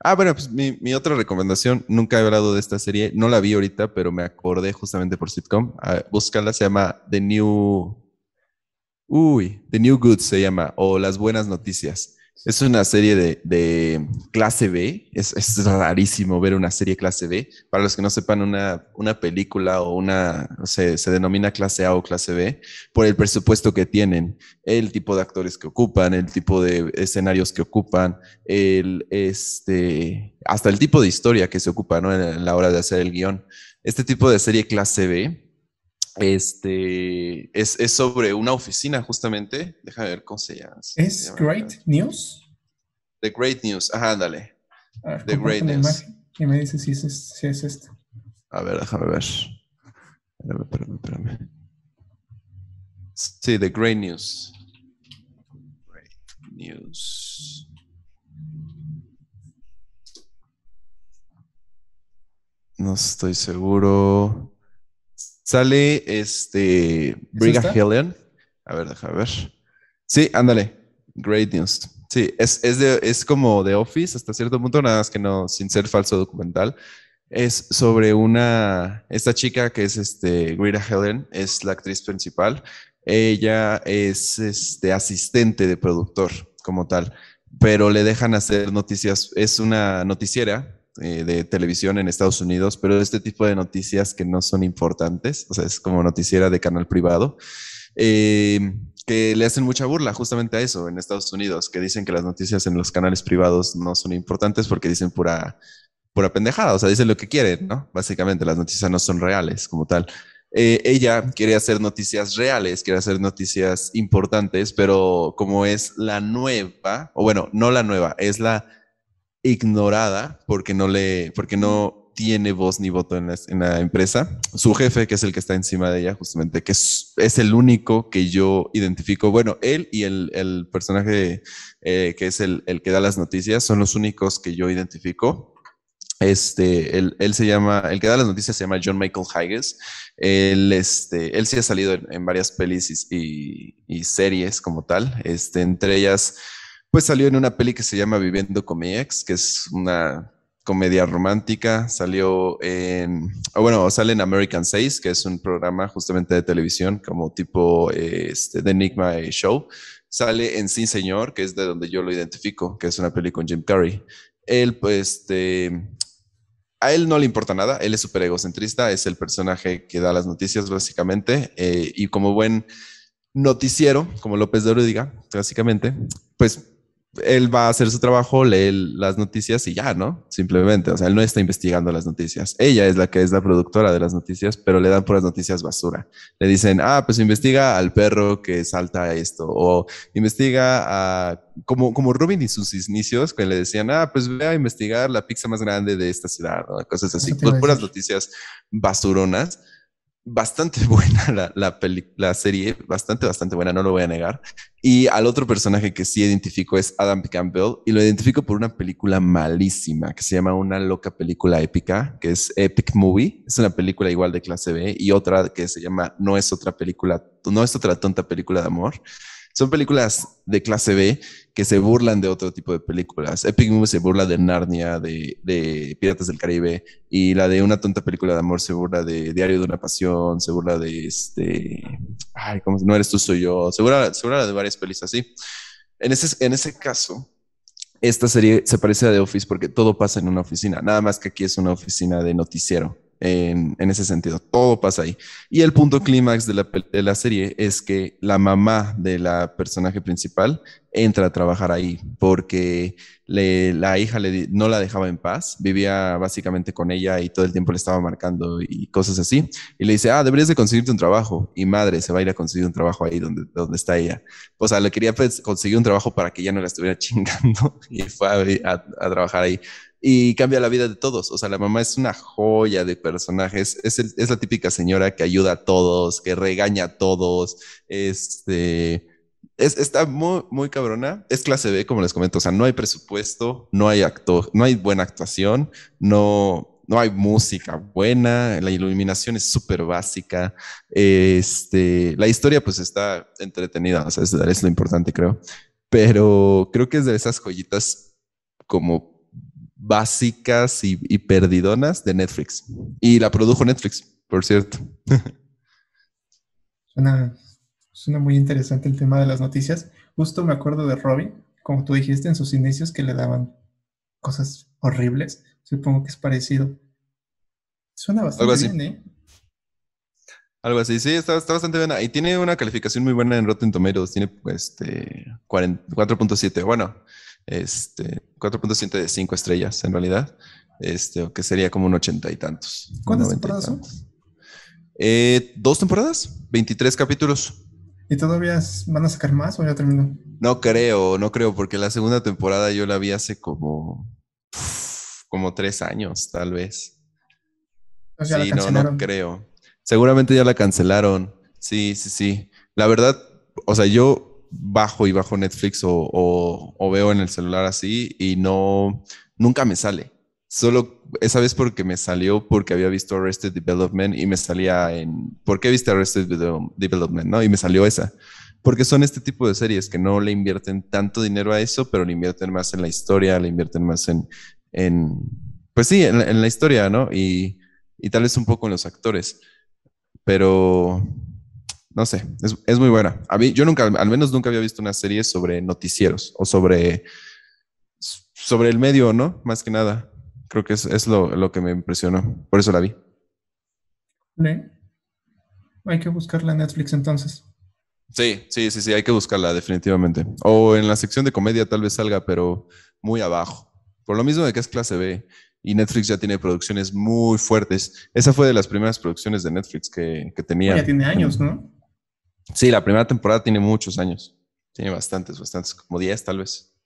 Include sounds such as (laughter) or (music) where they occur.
Ah, bueno, pues mi, otra recomendación, nunca he hablado de esta serie, no la vi ahorita, pero me acordé justamente por sitcom. buscarla ah, búscala, se llama The New... Uy, The New Good se llama, o Las Buenas Noticias. Es una serie de, clase B. Es, rarísimo ver una serie clase B. Para los que no sepan, una, película o una se, denomina clase A o clase B por el presupuesto que tienen, el tipo de actores que ocupan, el tipo de escenarios que ocupan, el, este, hasta el tipo de historia que se ocupa ¿no? en, la hora de hacer el guión. Este tipo de serie clase B este es, es, sobre una oficina, justamente. Déjame ver cómo se llama. ¿Es Great News? The Great News, ajá, ándale. The Great News. Y me dice si es, si es esto. A ver, déjame ver. Espérame, espérame, espérame. Sí, The Great News. Great News. No estoy seguro. Sale este Briga Helen. A ver, déjame ver. Sí, ándale. Great news. Sí, es, es, de, es como The Office hasta cierto punto, nada más que no, sin ser falso documental. Es sobre una, esta chica que es este, Greta Helen, es la actriz principal. Ella es este, asistente de productor como tal, pero le dejan hacer noticias, es una noticiera eh, de televisión en Estados Unidos, pero este tipo de noticias que no son importantes, o sea, es como noticiera de canal privado, eh, que le hacen mucha burla justamente a eso en Estados Unidos, que dicen que las noticias en los canales privados no son importantes porque dicen pura, pura pendejada, o sea, dicen lo que quieren, ¿no? Básicamente las noticias no son reales como tal. Eh, ella quiere hacer noticias reales, quiere hacer noticias importantes, pero como es la nueva, o bueno, no la nueva, es la ignorada porque no le, porque no tiene voz ni voto en la, empresa. Su jefe, que es el que está encima de ella, justamente, que es, el único que yo identifico. Bueno, él y el, personaje eh, que es el, que da las noticias son los únicos que yo identifico. Este, él, se llama, el que da las noticias se llama John Michael Higgins. Él, este, él sí ha salido en, varias pelis y, series como tal, este, entre ellas pues salió en una peli que se llama Viviendo con mi ex, que es una comedia romántica. Salió en, ah, bueno, sale en American Says, que es un programa justamente de televisión como tipo eh, este, de Enigma Show. Sale en Sin Señor, que es de donde yo lo identifico, que es una peli con Jim Carrey. Él, pues, este, a él no le importa nada, él es súper egocentrista, es el personaje que da las noticias básicamente eh, y como buen noticiero, como López de Rúdiga, básicamente, pues él va a hacer su trabajo, lee las noticias y ya, ¿no? Simplemente, o sea, él no está investigando las noticias. Ella es la que es la productora de las noticias, pero le dan puras noticias basura. Le dicen, ah, pues investiga al perro que salta esto, o investiga a, como, como Rubin y sus inicios, que le decían, ah, pues ve a investigar la pizza más grande de esta ciudad, o cosas así, puras noticias basuronas bastante (laughs) buena la, la, serie, bastante, bastante buena, no lo voy a negar. Y al otro personaje que sí identifico es Adam Campbell, y lo identifico por una película malísima que se llama Una loca película épica, que es Epic Movie, es una película igual de clase B, y otra que se llama No es otra película, no es otra tonta película de amor, son películas de clase B que se burlan de otro tipo de películas. Epic Movie se burla de Narnia, de, de Piratas del Caribe, y la de una tonta película de amor se burla de Diario de una Pasión, se burla de este, ay, ¿cómo? No eres tú, soy yo, se burla, se burla de varias películas así. En ese, en ese caso, esta serie se parece a The Office porque todo pasa en una oficina, nada más que aquí es una oficina de noticiero en, ese sentido. Todo pasa ahí. Y el punto clímax de la, serie es que la mamá de la personaje principal entra a trabajar ahí porque la hija le, no la dejaba en paz, vivía básicamente con ella y todo el tiempo le estaba marcando y cosas así. Y le dice, ah, deberías de conseguirte un trabajo. Y madre, se va a ir a conseguir un trabajo ahí donde, donde está ella. O sea, le quería pues, conseguir un trabajo para que ya no la estuviera (laughs) chingando y fue a trabajar ahí y cambia la vida de todos. O sea, la mamá es una joya de personajes. Es, la típica señora que ayuda a todos, que regaña a todos. Este. Es, está muy, muy cabrona. Es clase B, como les comento. O sea, no hay presupuesto, no hay actor no hay buena actuación, no, no hay música buena, la iluminación es súper básica. Este, la historia, pues, está entretenida. O sea, es lo importante, creo. Pero creo que es de esas joyitas como básicas y, perdidonas de Netflix. Y la produjo Netflix, por cierto. (laughs) Suena, suena, muy interesante el tema de las noticias. Justo me acuerdo de Robin, como tú dijiste en sus inicios, que le daban cosas horribles. Supongo que es parecido. Suena bastante bien, ¿eh? Algo así, sí, está, bastante buena. Y tiene una calificación muy buena en Rotten Tomatoes, tiene pues, este 4.7. Bueno, este, 4.7 de 5 estrellas en realidad, este, que sería como un ochenta y tantos. ¿Cuántas temporadas son? Eh, dos temporadas, 23 capítulos. ¿Y todavía van a sacar más o ya terminó? No creo, no creo, porque la segunda temporada yo la vi hace como, como tres años, tal vez. sí, no, no creo. Seguramente ya la cancelaron. Sí, sí, sí. La verdad, o sea, yo bajo y bajo Netflix o, veo en el celular así y no, nunca me sale. Solo esa vez porque me salió porque había visto Arrested Development y me salía en, ¿por qué viste Arrested Development? ¿No? Y me salió esa. Porque son este tipo de series que no le invierten tanto dinero a eso, pero le invierten más en la historia, le invierten más en, en pues sí, en, la historia, ¿no? Y, y tal vez un poco en los actores. Pero no sé, es, muy buena. yo nunca, al menos nunca había visto una serie sobre noticieros o sobre, sobre el medio, ¿no? Más que nada. Creo que es, lo, que me impresionó. Por eso la vi. Le, Hay que buscarla en Netflix entonces. Sí, sí, sí, sí, hay que buscarla definitivamente. O en la sección de comedia tal vez salga, pero muy abajo. Por lo mismo de que es clase B y Netflix ya tiene producciones muy fuertes. Esa fue de las primeras producciones de Netflix que, que tenía. Pues ya tiene años, ¿no? Sí, la primera temporada tiene muchos años. Tiene bastantes, bastantes, como 10 tal vez.